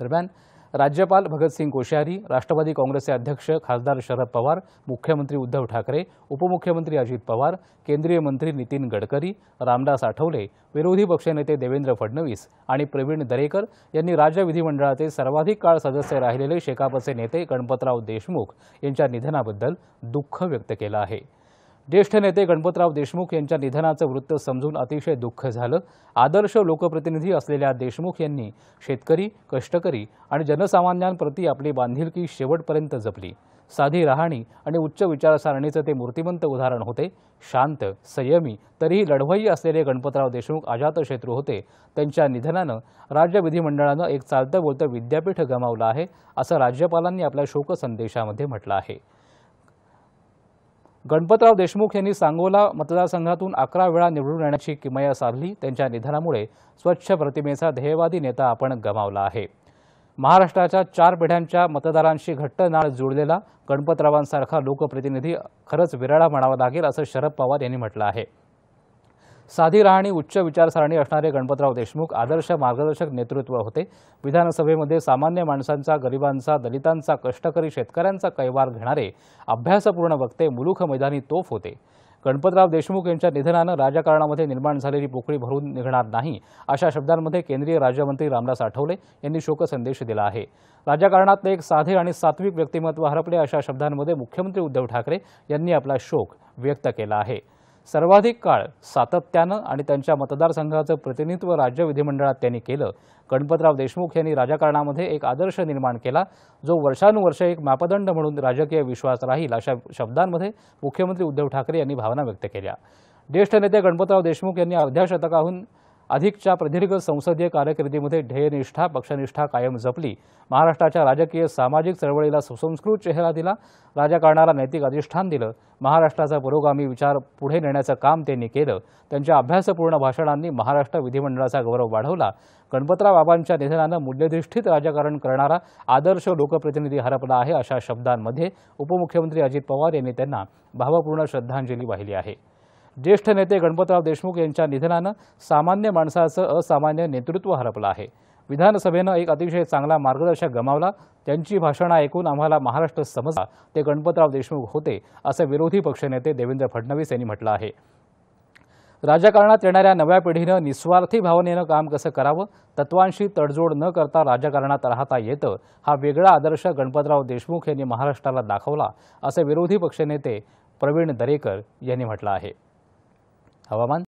दरम्यान राज्यपाल भगतसिंग कोश्यारी राष्ट्रवादी काँग्रेसचे अध्यक्ष खासदार शरद पवार मुख्यमंत्री उद्धव ठाकरे उपमुख्यमंत्री अजित पवार केंद्रीय मंत्री नितीन गडकरी रामदास आठवले विरोधी पक्षनेते देवेंद्र फडणवीस आणि प्रवीण दरेकर यांनी राज्य विधिमंडळाचे सर्वाधिक काळ सदस्य राहिलेले शेकापचे नेते गणपतराव देशमुख यांच्या निधनाबद्दल दुःख व्यक्त केलं आहे ज्येष्ठ नेते गणपतराव देशमुख यांच्या निधनाचं वृत्त समजून अतिशय दुःख झालं आदर्श लोकप्रतिनिधी असलेल्या देशमुख यांनी शेतकरी कष्टकरी आणि जनसामान्यांप्रती आपली बांधिलकी शेवटपर्यंत जपली साधी राहणी आणि उच्च विचारसारणीचं ते मूर्तिमंत उदाहरण होते शांत संयमी तरीही लढवई असलेले गणपतराव देशमुख अजातशत्रू होते त्यांच्या निधनानं राज्य विधिमंडळानं एक चालतं बोलतं विद्यापीठ गमावलं आहे असं राज्यपालांनी आपल्या शोकसंदेशामध्ये म्हटलं आहे गणपतराव देशमुख यांनी सांगोला मतदारसंघातून अकरा वेळा निवडून येण्याची किमया साधली त्यांच्या निधनामुळे स्वच्छ प्रतिमेचा ध्येयवादी नेता आपण गमावला आहे महाराष्ट्राच्या चार पिढ्यांच्या मतदारांशी घट्ट नाळ जुळलेला गणपतरावांसारखा लोकप्रतिनिधी खरंच विराळा म्हणावा लागेल असं शरद पवार यांनी म्हटलं आहे साधी राहणी उच्च विचारसरणी असणारे गणपतराव देशमुख आदर्श मार्गदर्शक नेतृत्व होते विधानसभेमध्ये सामान्य माणसांचा गरिबांचा दलितांचा कष्टकरी शेतकऱ्यांचा कैवार घेणारे अभ्यासपूर्ण वक्ते मुलुख मैदानी तोफ होते गणपतराव देशमुख यांच्या निधनानं राजकारणामध्ये निर्माण झालेली पोकळी भरून निघणार नाही अशा शब्दांमध्ये केंद्रीय राज्यमंत्री रामदास आठवले यांनी शोकसंदेश दिला आहे राजकारणातले एक साधे आणि सात्विक व्यक्तिमत्व हरपले अशा शब्दांमध्ये मुख्यमंत्री उद्धव ठाकरे यांनी आपला शोक व्यक्त केला आहे सर्वाधिक काळ सातत्यानं आणि त्यांच्या मतदारसंघाचं प्रतिनिधित्व राज्य विधिमंडळात त्यांनी केलं गणपतराव देशमुख यांनी राजकारणामध्ये एक आदर्श निर्माण केला जो वर्षानुवर्ष एक मापदंड म्हणून राजकीय विश्वास राहील अशा शब्दांमध्ये मुख्यमंत्री उद्धव ठाकरे यांनी भावना व्यक्त केल्या ज्येष्ठ नेते गणपतराव देशमुख यांनी अर्ध्या शतकाहून अधिकच्या प्रदीर्घ संसदीय कारकिर्दीमध्ये ध्येयनिष्ठा पक्षनिष्ठा कायम जपली महाराष्ट्राच्या राजकीय सामाजिक चळवळीला सुसंस्कृत चेहरा दिला राजकारणाला नैतिक अधिष्ठान दिलं महाराष्ट्राचा पुरोगामी विचार पुढे नेण्याचं काम त्यांनी केलं त्यांच्या अभ्यासपूर्ण भाषणांनी महाराष्ट्र विधिमंडळाचा गौरव वाढवला गणपतराव बाबांच्या निधनानं मूल्यधिष्ठित राजकारण करणारा आदर्श लोकप्रतिनिधी हरपला आहे अशा शब्दांमध्ये उपमुख्यमंत्री अजित पवार यांनी त्यांना भावपूर्ण श्रद्धांजली वाहिली आहे ज्येष्ठ नेते गणपतराव देशमुख यांच्या निधनानं सामान्य माणसाचं असामान्य नेतृत्व हरपलं आहे विधानसभेनं एक अतिशय चांगला मार्गदर्शक गमावला त्यांची भाषणं ऐकून आम्हाला महाराष्ट्र समजला ते गणपतराव देशमुख होते असं विरोधी पक्षनेते देवेंद्र फडणवीस यांनी म्हटलं आहे राजकारणात येणाऱ्या नव्या पिढीनं निस्वार्थी भावनेनं काम कसं करावं तत्वांशी तडजोड न करता राजकारणात राहता येतं हा वेगळा आदर्श गणपतराव देशमुख यांनी महाराष्ट्राला दाखवला असं विरोधी पक्षनेते प्रवीण दरेकर यांनी म्हटलं आहे हवामान